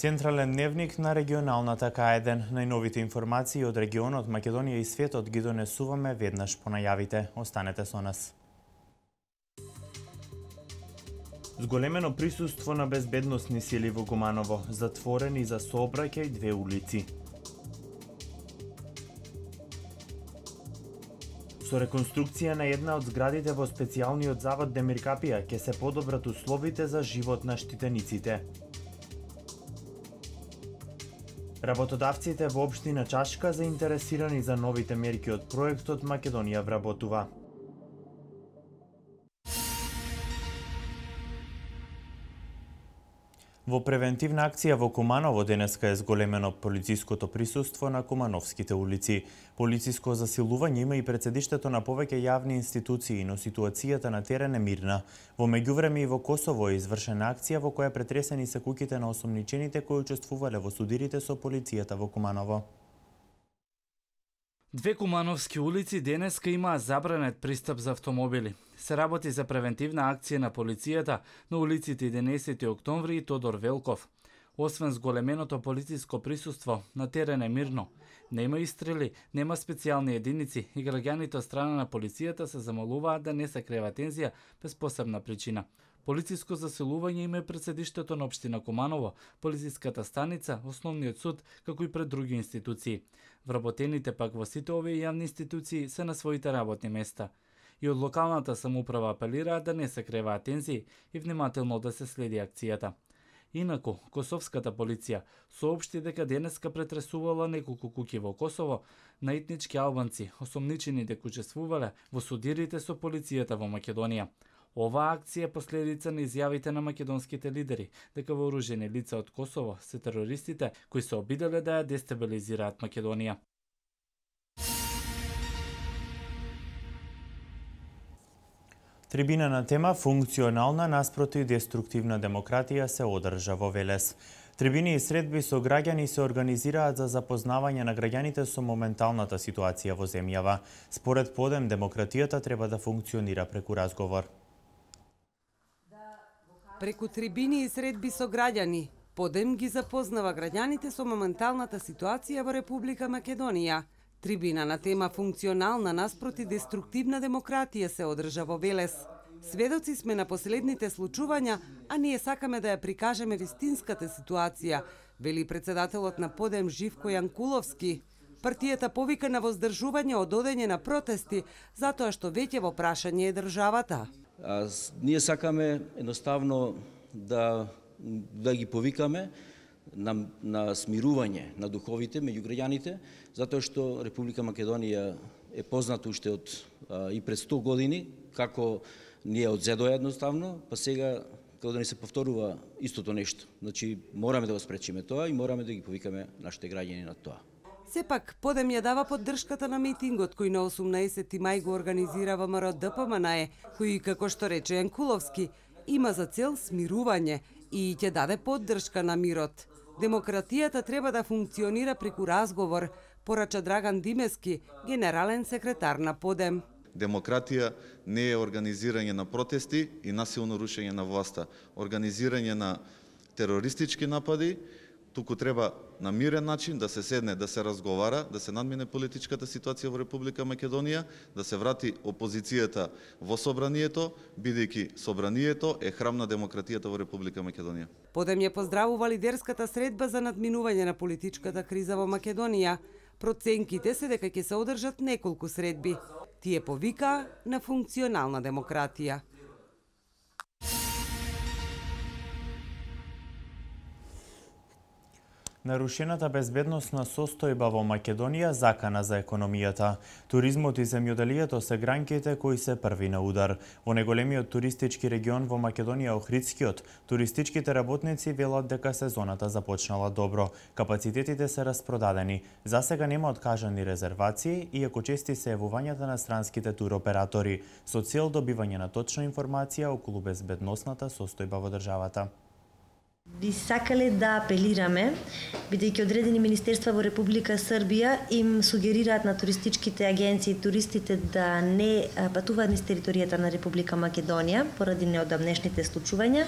Централен дневник на регионалната К1. Најновите информации од регионот Македонија и светот ги донесуваме веднаш по најавите. Останете со нас. Зголемено присуство на безбедносни сили во Гуманово, затворени за сообраќај две улици. Со реконструкција на една од зградите во специјалниот завод Демиркапија ќе се подобрат условите за живот на штитениците. Работодавците во Обштина Чашка заинтересирани за новите мерки од проектот Македонија вработува. Во превентивна акција во Куманово денеска е зголемено полициското присуство на кумановските улици. Полициско засилување има и председиштето на повеќе јавни институции, но ситуацијата на терен е мирна. Во меѓувреме и во Косово е извршена акција во која претресени се куките на осумничените кои учествувале во судирите со полицијата во Куманово. Две Кумановски улици денеска има забранет пристап за автомобили. Се работи за превентивна акција на полицијата на улиците 11 октомври и Тодор Велков. Освен зголеменото полициско присуство, на терен е мирно. Нема истрели, нема специјални единици и граѓаните од страна на полицијата се замолуваат да не се крева тензија без посебна причина. Полициско засилување има пред седиштето на општина Куманово, полициската станица, основниот суд, како и пред други институции. Вработените пак во сите овие јавни институции се на своите работни места. И од локалната самоуправа апелираат да не се крева тензии и внимателно да се следи акцијата. Инако, косовската полиција соопшти дека денеска претресувала неколку куќи во Косово на етнички албанци, осомничени дека учествувале во судирите со полицијата во Македонија. Оваа акција е последица на изјавите на македонските лидери дека вооружени лица од Косово се терористите кои се обиделе да ја дестабилизираат Македонија. Трибина на тема «Функционална наспроти деструктивна демократија» се одржа во Велес. Трибини и средби со граѓани се организираат за запознавање на граѓаните со моменталната ситуација во земјава. Според Подем, демократијата треба да функционира преку разговор. Преку трибини и средби со граѓани, подем ги запознава граѓаните со моменталната ситуација во Република Македонија. Трибина на тема функционална наспроти деструктивна демократија се одржа во Велес. Сведоци сме на последните случувања, а ние сакаме да ја прикажеме вистинската ситуација, вели председателот на Подем Живко Јанкуловски. Партијата повика на воздржување од одење на протести, затоа што веќе во прашање е државата. А, ние сакаме едноставно да, да ги повикаме на, на смирување на духовите меѓу граѓаните, затоа што Република Македонија е позната уште од а, и пред 100 години, како ние од зедоја едноставно, па сега како да не се повторува истото нешто. Значи, мораме да го спречиме тоа и мораме да ги повикаме нашите граѓани на тоа. Сепак, Подем ја дава поддршката на митингот кој на 18. мај го организира ВМРО ДПМНЕ, кој, како што рече Енкуловски, има за цел смирување и ќе даде поддршка на мирот. Демократијата треба да функционира преку разговор, порача Драган Димески, генерален секретар на Подем. Демократија не е организирање на протести и насилно рушење на власта, организирање на терористички напади туку треба на мирен начин да се седне, да се разговара, да се надмине политичката ситуација во Република Македонија, да се врати опозицијата во собранието, бидејќи собранието е храм на демократијата во Република Македонија. Подем ја поздравува лидерската средба за надминување на политичката криза во Македонија. Проценките се дека ќе се одржат неколку средби. Тие ПОВИКА на функционална демократија. Нарушената безбедносна состојба во Македонија закана за економијата. Туризмот и земјоделието се гранките кои се први на удар. Во неголемиот туристички регион во Македонија Охридскиот, туристичките работници велат дека сезоната започнала добро. Капацитетите се распродадени. За сега нема откажани резервации, иако чести се евувањата на странските туроператори, со цел добивање на точна информација околу безбедносната состојба во државата би сакале да апелираме, бидејќи одредени министерства во Република Србија им сугерираат на туристичките агенции туристите да не патуваат низ територијата на Република Македонија поради неодамнешните случувања.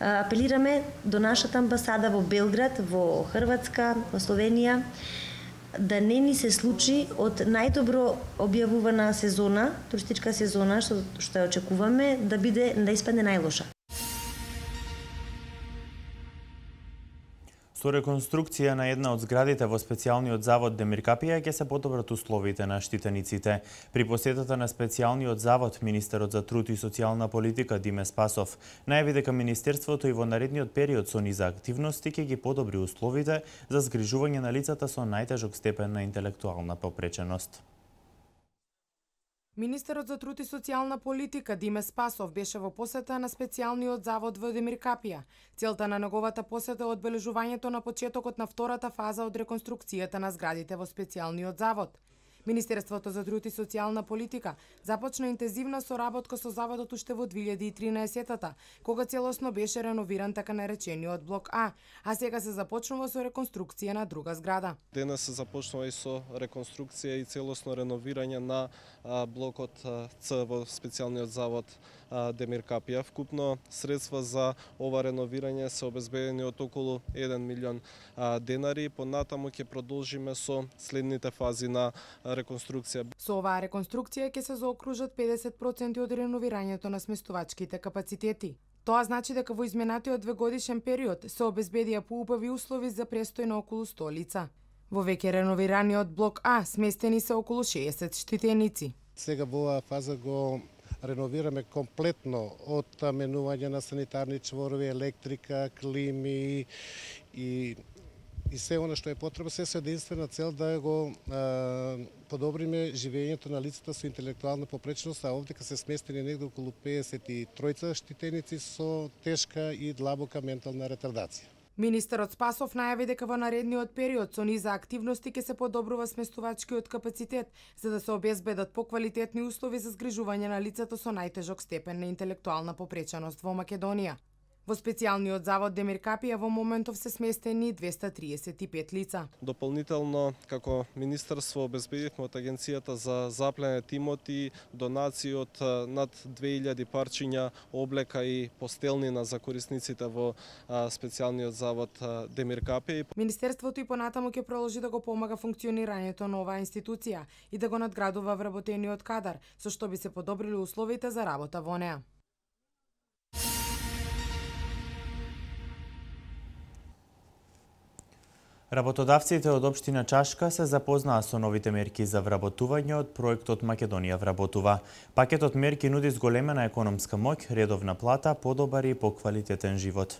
Апелираме до нашата амбасада во Белград, во Хрватска, во Словенија да не ни се случи од најдобро објавувана сезона, туристичка сезона што што ја очекуваме да биде да испадне најлоша. Со реконструкција на една од зградите во специјалниот завод Демиркапија ќе се подобрат условите на штитениците. При посетата на специјалниот завод, министерот за труд и социјална политика Диме Спасов најави дека министерството и во наредниот период со низа активности ќе ги подобри условите за згрижување на лицата со најтежок степен на интелектуална попреченост. Министерот за труд и социјална политика Диме Спасов беше во посета на специјалниот завод Владимир Капија. Целта на неговата посета е одбележувањето на почетокот на втората фаза од реконструкцијата на зградите во специјалниот завод. Министерството за труд и социјална политика започна интензивна соработка со заводот уште во 2013-тата, кога целосно беше реновиран така наречениот блок А, а сега се започнува со реконструкција на друга зграда. Денес се започнува и со реконструкција и целосно реновирање на блокот Ц во специјалниот завод Демир Капија. Вкупно средства за ова реновирање се обезбедени од околу 1 милион денари. Понатаму ќе продолжиме со следните фази на реконструкција. Со оваа реконструкција ќе се заокружат 50% од реновирањето на сместувачките капацитети. Тоа значи дека во изминатиот двегодишен период се обезбедија поубави услови за престој на околу 100 лица. Во веќе реновираниот блок А сместени се околу 60 штитеници. Сега во оваа фаза го реновираме комплетно од менување на санитарни чворови, електрика, клими и и се она што е потребно, се со единствена цел да го е, подобриме живењето на лицата со интелектуална попреченост, а овде се сместени негде околу 53 штитеници со тешка и длабока ментална ретардација. Министерот Спасов најави дека во наредниот период со низа активности ќе се подобрува сместувачкиот капацитет за да се обезбедат поквалитетни услови за згрижување на лицата со најтежок степен на интелектуална попреченост во Македонија. Во специјалниот завод Демиркапија во моментов се сместени 235 лица. Дополнително, како Министерство обезбедивме од Агенцијата за заплене тимоти донаци од над 2000 парчиња облека и постелнина за корисниците во специјалниот завод Демиркапија. Министерството и понатаму ќе проложи да го помага функционирањето на оваа институција и да го надградува вработениот кадар, со што би се подобрили условите за работа во неа. Работодавците од Обштина Чашка се запознаа со новите мерки за вработување од проектот Македонија вработува. Пакетот мерки нуди зголемена економска моќ, редовна плата, подобар и поквалитетен живот.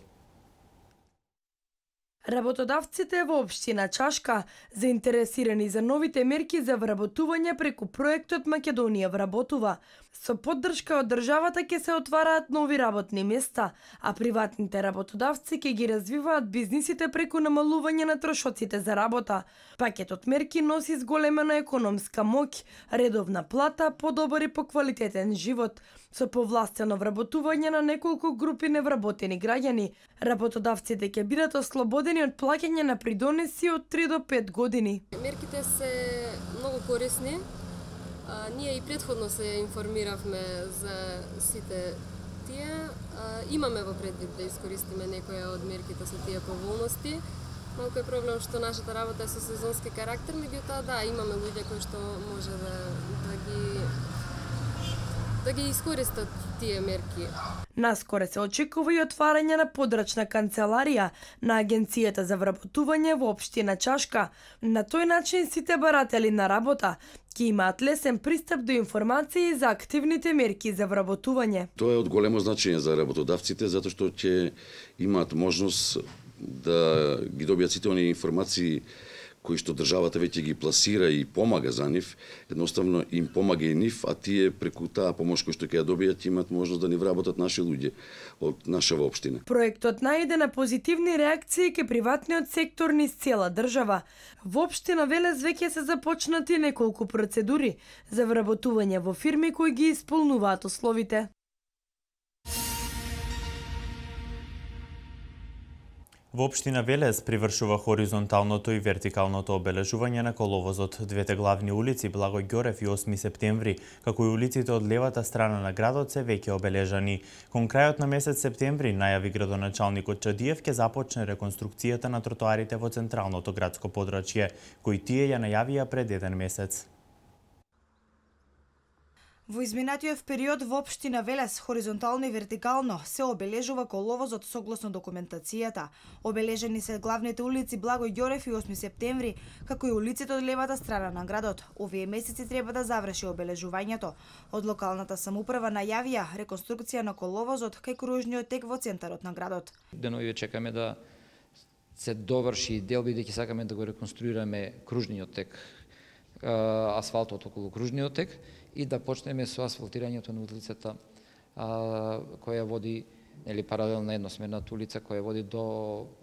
Работодавците во општина Чашка заинтересирани за новите мерки за вработување преку проектот Македонија вработува. Со поддршка од државата ќе се отвараат нови работни места, а приватните работодавци ќе ги развиваат бизнисите преку намалување на трошоците за работа. Пакетот мерки носи зголемена економска моќ, редовна плата, подобар и поквалитетен живот. Со повластено вработување на неколку групи невработени граѓани, работодавците ќе бидат ослободени од плаќање на придонеси од 3 до 5 години. Мерките се многу корисни. А, ние и предходно се информиравме за сите тие. А, имаме во предвид да искористиме некоја од мерките со тие поволности. Малку е проблем што нашата работа е со сезонски карактер, меѓутоа да, имаме луѓе кои што може да, да ги да ги искористат тие мерки. Наскоро се очекува и отварање на подрачна канцеларија на Агенцијата за вработување во Обштина Чашка. На тој начин сите баратели на работа ќе имаат лесен пристап до информации за активните мерки за вработување. Тоа е од големо значење за работодавците, затоа што ќе имаат можност да ги добијат сите оние информации кои што државата веќе ги пласира и помага за нив, едноставно им помага и нив, а тие преку таа помош кој што ќе ја добијат имат можност да ни вработат наши луѓе од нашава општина. Проектот најде на позитивни реакции ке приватниот сектор низ цела држава. Во општина Велес веќе се започнати неколку процедури за вработување во фирми кои ги исполнуваат условите. Во Обштина Велес привршува хоризонталното и вертикалното обележување на коловозот двете главни улици Благој Гьорев и 8 септември, како и улиците од левата страна на градот се веќе обележани. Кон крајот на месец септември најави градоначалникот Чадиев ке започне реконструкцијата на тротоарите во централното градско подрачје, кои тие ја најавија пред еден месец. Во изминатиот период во општина Велес, хоризонтално и вертикално, се обележува коловозот согласно документацијата. Обележени се главните улици Благој Ѓорев и 8 септември, како и улиците од левата страна на градот. Овие месеци треба да заврши обележувањето. Од локалната самуправа најавија реконструкција на коловозот кај кружниот тек во центарот на градот. Денови чекаме да се доврши дел бидејќи сакаме да го реконструираме кружниот тек асфалтот околу кружниот тек и да почнеме со асфалтирањето на улицата а, која води или паралелна едносмерната улица која води до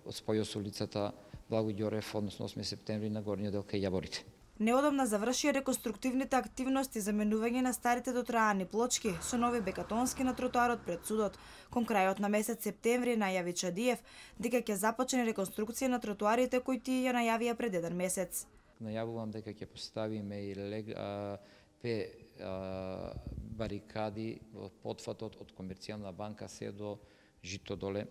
спојот со улицата Благо Ѓорев, односно 8 септември на горниот дел кај Јаборите. Неодамна завршија реконструктивните активности за менување на старите дотраани плочки со нови бекатонски на тротоарот пред судот. Кон крајот на месец септември најави Чадиев дека ќе започне реконструкција на тротоарите кои ти ја најавија пред еден месец. Најавувам дека ќе поставиме и лег, а, пе а, барикади во подфатот од Комерцијална банка се до Житодоле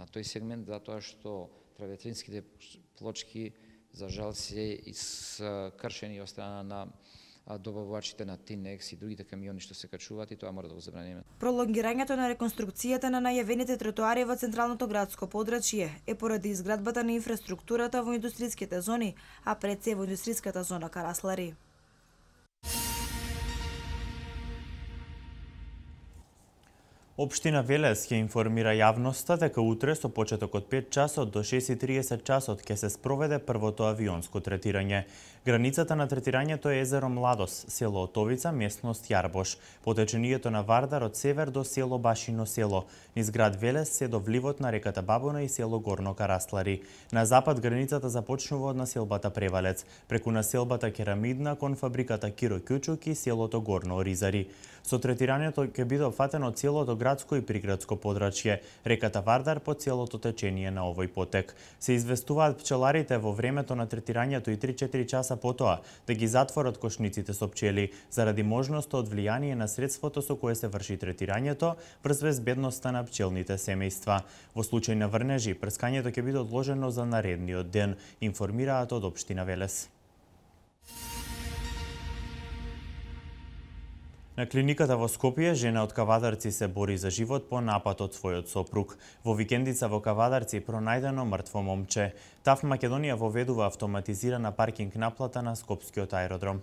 на тој сегмент, затоа што траветринските плочки за жал се искршени од страна на добавувачите на Тинекс и другите камиони што се качуваат и тоа мора да го забранеме. Пролонгирањето на реконструкцијата на најавените тротоари во централното градско подрачје е поради изградбата на инфраструктурата во индустријските зони, а пред се во индустријската зона Караслари. Обштина Велес ќе информира јавноста дека утре со почеток од 5 часот до 6.30 часот ќе се спроведе првото авионско третирање. Границата на третирањето е езеро Младос, село Отовица, местност Јарбош, потечението на Вардар од север до село Башино село, низ град Велес се до вливот на реката Бабона и село Горно Караслари. На запад границата започнува од населбата Превалец, преку населбата Керамидна кон фабриката Киро Кючук и селото Горно Оризари. Со третирањето ќе биде опфатено целото град градско и приградско подрачје, реката Вардар по целото течение на овој потек. Се известуваат пчеларите во времето на третирањето и 3-4 часа потоа да ги затворат кошниците со пчели заради можноста од влијание на средството со кое се врши третирањето врз безбедноста на пчелните семејства. Во случај на врнежи, прскањето ќе биде одложено за наредниот ден, информираат од Општина Велес. На клиниката во Скопје, жена од Кавадарци се бори за живот по напад од својот сопруг. Во викендица во Кавадарци пронајдено мртво момче. ТАФ Македонија воведува автоматизирана паркинг наплата на Скопскиот аеродром.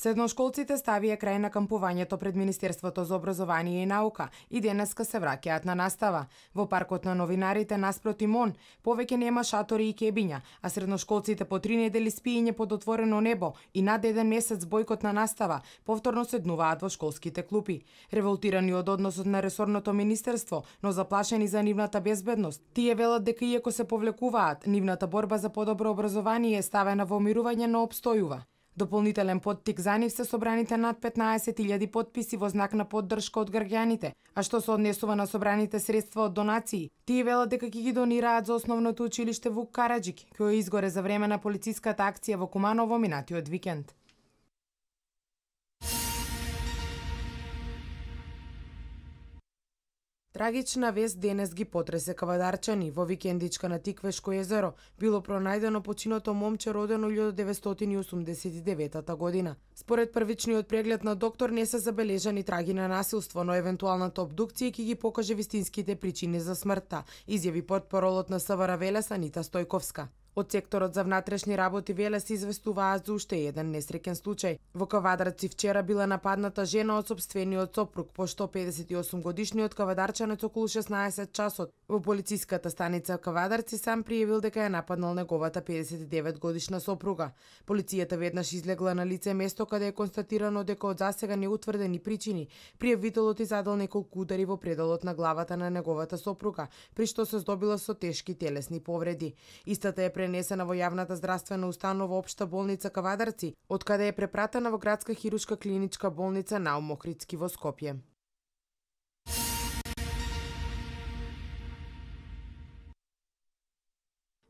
Седношколците ставија крај на кампувањето пред Министерството за образование и наука и денеска се враќаат на настава. Во паркот на новинарите наспроти МОН повеќе нема шатори и кебиња, а средношколците по три недели спиење под отворено небо и над еден месец бойкот на настава повторно седнуваат во школските клупи. Револтирани од односот на ресорното министерство, но заплашени за нивната безбедност, тие велат дека иако се повлекуваат, нивната борба за подобро образование е ставена во мирување, но обстојува. Дополнителен поттик за нив се собраните над 15.000 подписи во знак на поддршка од граѓаните, а што се однесува на собраните средства од донации, тие велат дека ги донираат за основното училиште Вук Караджик, кој изгоре за време на полициската акција во Куманово минатиот викенд. Трагична вест денес ги потресе Кавадарчани во викендичка на Тиквешко езеро. Било пронајдено починото момче родено 1989 година. Според првичниот преглед на доктор не се забележани траги на насилство, но евентуалната обдукција ќе ги покаже вистинските причини за смртта, изјави портпаролот на СВР Велеса Нита Стојковска. Од секторот за внатрешни работи веле се известуваа за уште еден несреќен случај. Во Кавадарци вчера била нападната жена од собствениот сопруг, пошто 58 годишниот кавадарчанец околу 16 часот во полициската станица Кавадарци сам пријавил дека ја нападнал неговата 59 годишна сопруга. Полицијата веднаш излегла на лице место каде е констатирано дека од засега утврдени причини пријавителот изадал неколку удари во предалот на главата на неговата сопруга, при што се здобила со тешки телесни повреди. Истата е пренесена во јавната здравствена установа Обшта болница Кавадарци, од каде е препратена во градска хирушка клиничка болница на Омохридски во Скопје.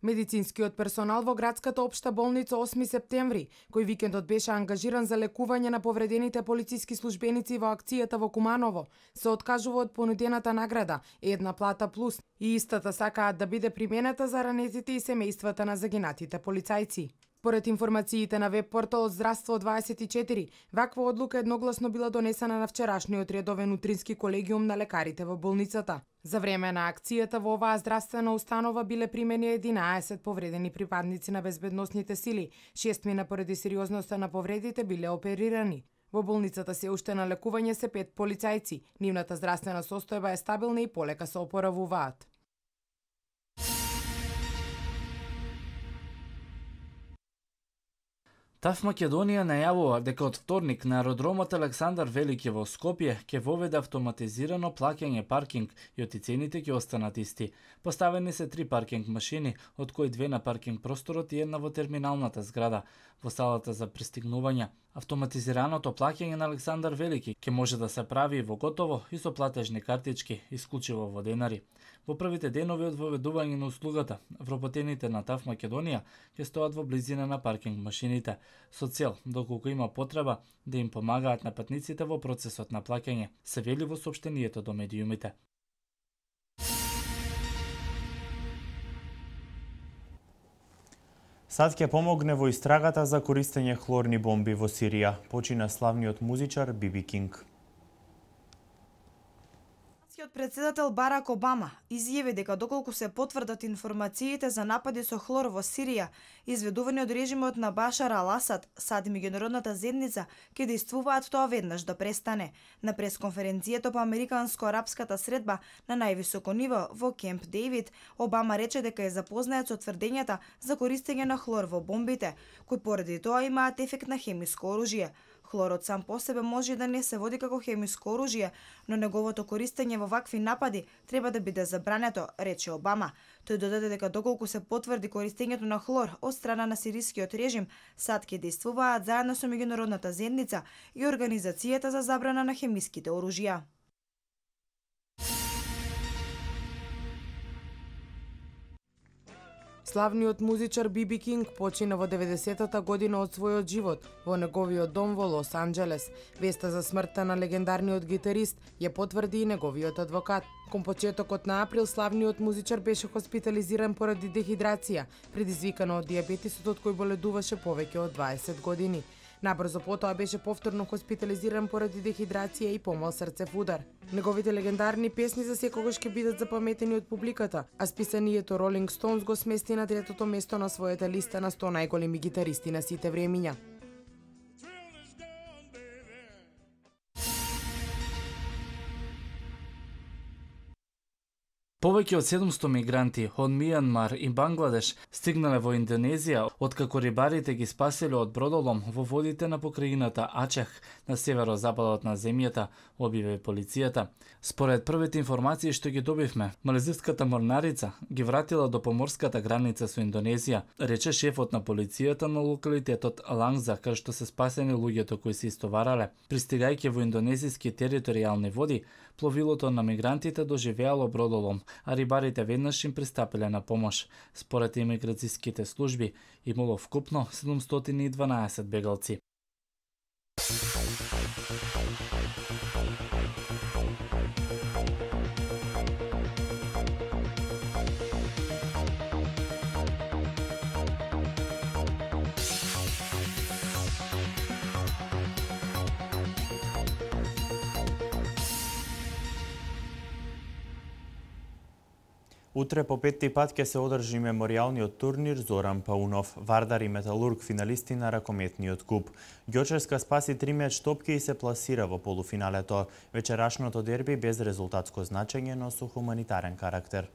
Медицинскиот персонал во градската општа болница 8 септември, кој викендот беше ангажиран за лекување на повредените полициски службеници во акцијата во Куманово, се откажува од понудената награда, една плата плюс, и истата сакаат да биде применета за ранетите и семејствата на загинатите полицајци. Според информациите на веб порталот Здравство 24, ваква одлука едногласно била донесена на вчерашниот редовен утрински колегиум на лекарите во болницата. За време на акцијата во оваа здравствена установа биле примени 11 повредени припадници на безбедносните сили, 6 мина поради сериозноста на повредите биле оперирани. Во болницата се уште на лекување се пет полицајци. Нивната здравствена состојба е стабилна и полека се опоравуваат. ТАФ Македонија најавува дека од вторник на аеродромот Александар Велики во Скопје ќе воведе автоматизирано плаќање паркинг и оти цените ќе останат исти. Поставени се три паркинг машини, од кои две на паркинг просторот и една во терминалната зграда. Во салата за пристигнување, автоматизираното плаќање на Александар Велики ќе може да се прави во готово и со платежни картички, исклучиво во денари. Во првите денови од воведување на услугата, вработените на ТАФ Македонија ќе стоат во близина на паркинг машините, со цел, доколку има потреба, да им помагаат на патниците во процесот на плаќање, се вели во сообщението до медиумите. САД ќе помогне во истрагата за користење хлорни бомби во Сирија, почина славниот музичар Биби Кинг. Американскиот председател Барак Обама изјави дека доколку се потврдат информациите за напади со хлор во Сирија, изведувани од режимот на Башар Аласад, сад меѓународната зедница, ќе действуваат тоа веднаш да престане. На пресконференцијата по американско-арапската средба на највисоко ниво во Кемп Дейвид, Обама рече дека е запознает со тврдењата за користење на хлор во бомбите, кои поради тоа имаат ефект на хемиско оружје. Хлорот сам по себе може да не се води како хемиско оружје, но неговото користење во вакви напади треба да биде забрането, рече Обама. Тој додаде дека доколку се потврди користењето на хлор од страна на сирискиот режим, САД ке действуваат заедно со меѓународната земница и Организацијата за забрана на хемиските оружја. Славниот музичар Биби Кинг почина во 90-та година од својот живот во неговиот дом во Лос Анџелес. Веста за смртта на легендарниот гитарист ја потврди и неговиот адвокат. Кон почетокот на април славниот музичар беше хоспитализиран поради дехидрација, предизвикана од диабетисот од кој боледуваше повеќе од 20 години. Набрзо потоа беше повторно хоспитализиран поради дехидрација и помал срцев удар. Неговите легендарни песни за секогаш ќе бидат запаметени од публиката, а списанието Rolling Stones го смести на третото место на својата листа на 100 најголеми гитаристи на сите времиња. Повеќе од 700 мигранти од Мијанмар и Бангладеш стигнале во Индонезија откако рибарите ги спасиле од бродолом во водите на покрајината Ачех на северозападот на земјата, објави полицијата. Според првите информации што ги добивме, малезирската морнарица ги вратила до поморската граница со Индонезија, рече шефот на полицијата на локалитетот Лангза, кај што се спасени луѓето кои се истоварале, пристигајќи во индонезиски територијални води, пловилото на мигрантите доживеало бродолом, а рибарите веднаш им пристапиле на помош. Според имиграцијските служби, имало вкупно 712 бегалци. Утре по петти пат ќе се одржи мемориалниот турнир Зоран Паунов. Вардар и Металург финалисти на ракометниот куп. Ѓочерска спаси три меч топки и се пласира во полуфиналето. Вечерашното дерби без резултатско значење, но со хуманитарен карактер.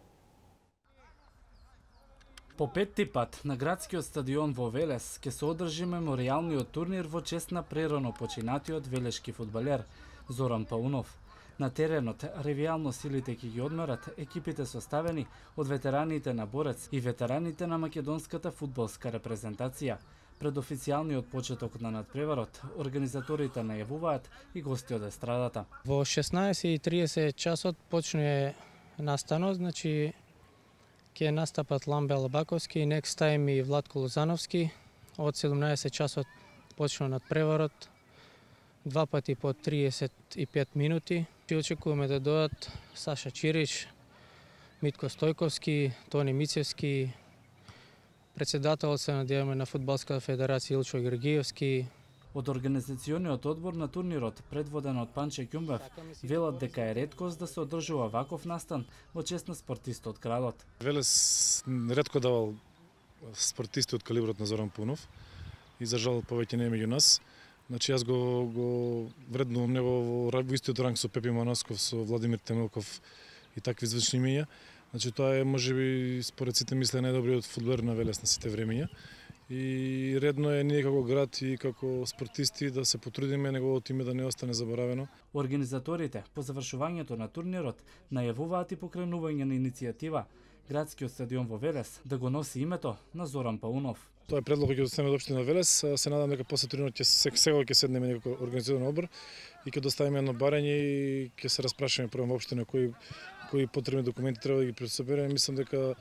По петти пат на градскиот стадион во Велес ќе се одржи мемориалниот турнир во чест на прерано починатиот велешки фудбалер Зоран Паунов. На теренот, ревијално силите ќе ги одмерат екипите составени од ветераните на борец и ветераните на македонската фудбалска репрезентација. Пред официјалниот почеток на надпреварот, организаторите најавуваат и гости од естрадата. Во 16.30 часот почне настанот, значи ќе настапат Ламбе Лабаковски, Некс Тајм и Владко Лузановски. Од 17 часот почна надпреварот, два пати по 35 минути. Гости очекуваме да дојат Саша Чирич, Митко Стојковски, Тони Мицевски, председател се надеваме на Футболска федерација Илчо Гергиевски, Од организационниот одбор на турнирот, предводен од Панче Кјумбев, така, велат дека е редкост да се одржува ваков настан во чест на спортист од кралот. Велес редко давал спортисти од калиброт на Зоран Пунов и за жал повеќе не е меѓу нас. Значи јас го го вреднувам него во, во истиот ранг со Пепи Манасков, со Владимир Темелков и такви звучни имиња. Значи тоа е можеби според сите мисле најдобриот фудбалер на Велес на сите времиња. И редно е ние како град и како спортисти да се потрудиме неговото име да не остане заборавено. Организаторите по завршувањето на турнирот најавуваат и покренување на иницијатива градскиот стадион во Велес да го носи името на Зоран Паунов. Тоа е предлог кој ќе доставиме од општина Велес. Се надам дека после турнирот ќе се сега ќе седнеме некој организиран обр и ќе доставиме едно барање и ќе се распрашаме прво во општина кои кои потребни документи треба да ги пресобереме. Мислам дека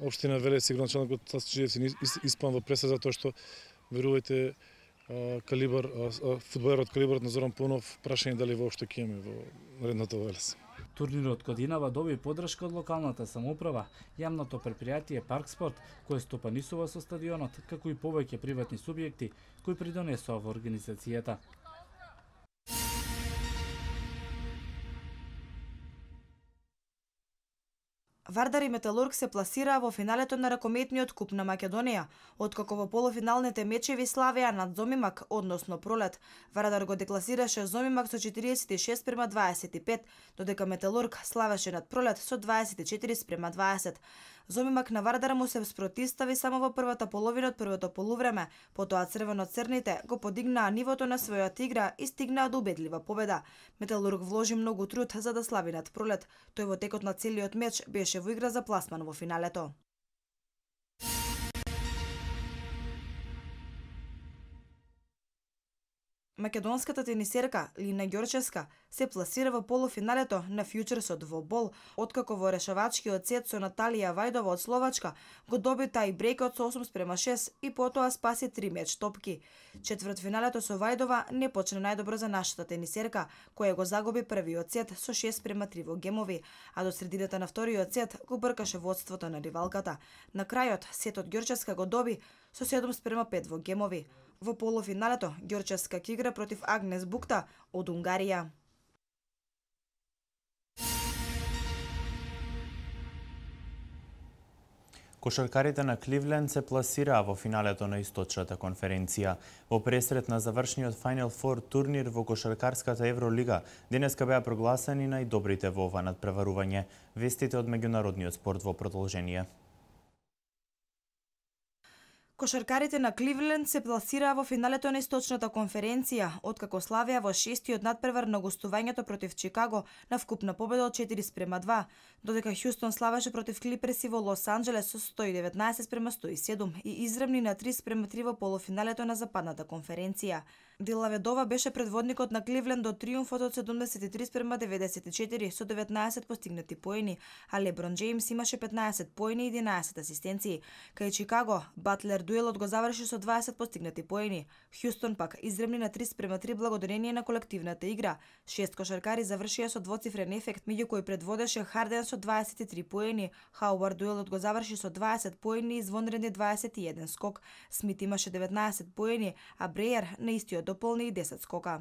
општина Велес и градоначалникот испан во преса за тоа што верувате калибар фудбалерот калибарот на Зоран Пунов прашање дали воопшто ќе имаме во редното Велес. Турнирот годинава доби подршка од локалната самоуправа, јамното предпријатие Парк Спорт, кое стопанисува со стадионот, како и повеќе приватни субјекти кои придонесува во организацијата. Вардар и Металург се пласираа во финалето на ракометниот куп на Македонија, откако во полуфиналните мечеви славеа над Зомимак, односно Пролет. Вардар го декласираше Зомимак со 46 према 25, додека Металург славеше над Пролет со 24 20. Зоми Макнавардар му се спротистави само во првата половина од првото полувреме, потоа црвено-црните го подигнаа нивото на својата игра и стигнаа до убедлива победа. Металург вложи многу труд за да слави над пролет. Тој во текот на целиот меч беше во игра за пласман во финалето. Македонската тенисерка Лина Ѓорчевска се пласира во полуфиналето на фјучерсот во бол, откако во решавачкиот сет со Наталија Вајдова од Словачка го доби тај брекот со 8 спрема 6 и потоа спаси три меч топки. Четвртфиналето со Вајдова не почна најдобро за нашата тенисерка, која го загуби првиот сет со 6 спрема 3 во гемови, а до средината на вториот сет го бркаше водството на ривалката. На крајот сетот Ѓорчевска го доби со 7 спрема 5 во гемови. Во полуфиналето Ѓорчевска игра против Агнес Букта од Унгарија. Кошаркарите на Кливленд се пласираа во финалето на Источната конференција. Во пресрет на завршниот Final Four турнир во Кошаркарската Евролига, денеска беа прогласени најдобрите во ова надпреварување. Вестите од меѓународниот спорт во продолжение. Кошаркарите на Кливленд се пласираа во финалето на источната конференција, откако славеа во шестиот надпревар на гостувањето против Чикаго на вкупна победа од 4 спрема 2, додека Хјустон славеше против Клиперси во Лос Анджелес со 119 спрема 107 и изравни на 3 спрема 3 во полуфиналето на западната конференција. Дилаведова беше предводникот на Кливленд до триумфот од 73 према 94 со 19 постигнати поени, а Леброн Джеймс имаше 15 поени и 11 асистенции. Кај Чикаго, Батлер дуелот го заврши со 20 постигнати поени. Хјустон пак изремни на 3 према 3 благодарение на колективната игра. Шест кошаркари завршија со двоцифрен ефект, меѓу кои предводеше Харден со 23 поени. Хауар дуелот го заврши со 20 поени и звонредни 21 скок. Смит имаше 19 поени, а Брејер на истиот дополни и 10 скока.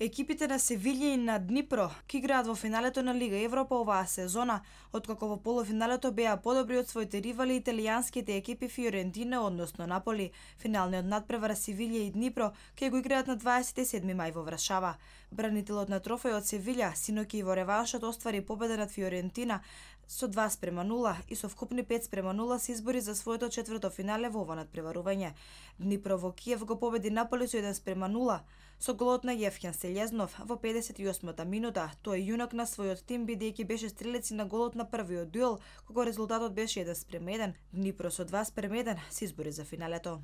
Екипите на Севилја и на Днипро ки играат во финалето на Лига Европа оваа сезона, откако во полуфиналето беа подобри од своите ривали италијанските екипи Фиорентина, односно Наполи. Финалниот надпревар Севилја и Днипро ке го играат на 27 мај во Врашава. Бранителот на трофеј од Севилја, во реваншот оствари победа над Фиорентина, со 2 спрема 0 и со вкупни 5 спрема 0 се избори за своето четврто финале во ова надпреварување. во Киев го победи Наполи со 1 спрема 0 со голот на Јевхен Селезнов во 58-та минута. Тој јунак на својот тим бидејќи беше стрелец на голот на првиот дуел, кога резултатот беше 1 спрема 1. Днипро со 2 спрема 1 се избори за финалето.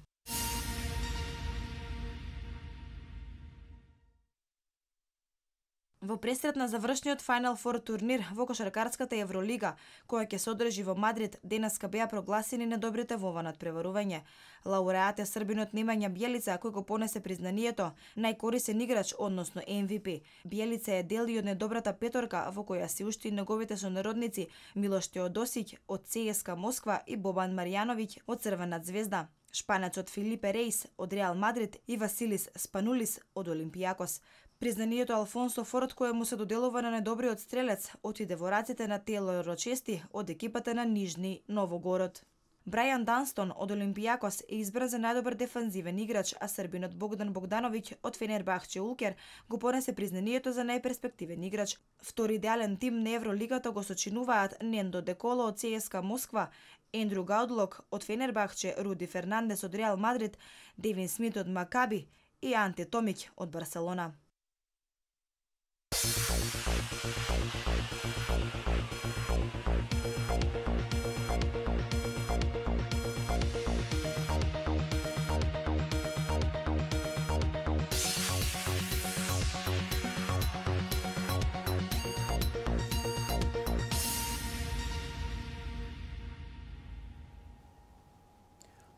Во пресрет на завршниот Final Four турнир во кошаркарската Евролига, која ќе се одржи во Мадрид, денеска беа прогласени недобрите во ова надпреварување. Лауреат е србинот Немања Бјелица, кој го понесе признанието најкорисен играч, односно MVP. Бјелица е дел и од недобрата петорка во која се ушти неговите сонародници Милош Теодосиќ од ЦСКА Москва и Бобан Марјановиќ од Црвена Звезда. Шпанецот Филипе Рейс од Реал Мадрид и Василис Спанулис од Олимпијакос. Признанието Алфонсо Форд кој му се доделува на недобриот стрелец отиде во раците на Тело Рочести од екипата на Нижни Новогород. Брајан Данстон од Олимпијакос е избран за најдобар дефанзивен играч, а србинот Богдан Богдановиќ од Фенербахче Улкер го понесе признанието за најперспективен играч. Втори идеален тим на Евролигата го сочинуваат Нендо Деколо од ЦСКА Москва, Ендрю Гаудлок од Фенербахче, Руди Фернандес од Реал Мадрид, Девин Смит од Макаби и Анте Томиќ од Барселона.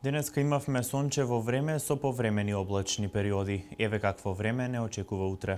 Денеска имавме сончево време со повремени облачни периоди. Еве какво време не очекува утре.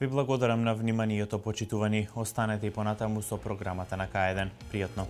Ви благодарам на вниманието, почитувани. Останете и понатаму со програмата на К1. Пријатно!